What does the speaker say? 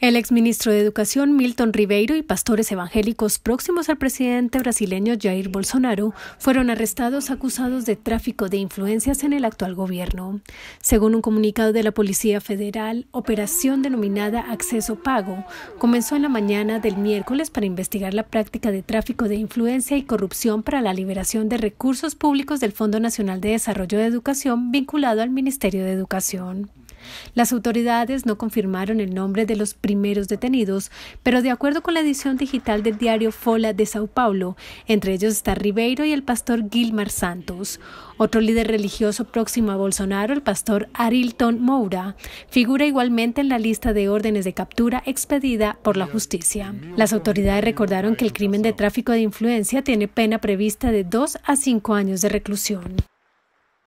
El exministro de Educación Milton Ribeiro y pastores evangélicos próximos al presidente brasileño Jair Bolsonaro fueron arrestados acusados de tráfico de influencias en el actual gobierno. Según un comunicado de la Policía Federal, operación denominada Acceso Pago comenzó en la mañana del miércoles para investigar la práctica de tráfico de influencia y corrupción para la liberación de recursos públicos del Fondo Nacional de Desarrollo de Educación vinculado al Ministerio de Educación. Las autoridades no confirmaron el nombre de los primeros detenidos, pero de acuerdo con la edición digital del diario Fola de Sao Paulo, entre ellos está Ribeiro y el pastor Gilmar Santos. Otro líder religioso próximo a Bolsonaro, el pastor Arilton Moura, figura igualmente en la lista de órdenes de captura expedida por la justicia. Las autoridades recordaron que el crimen de tráfico de influencia tiene pena prevista de dos a cinco años de reclusión.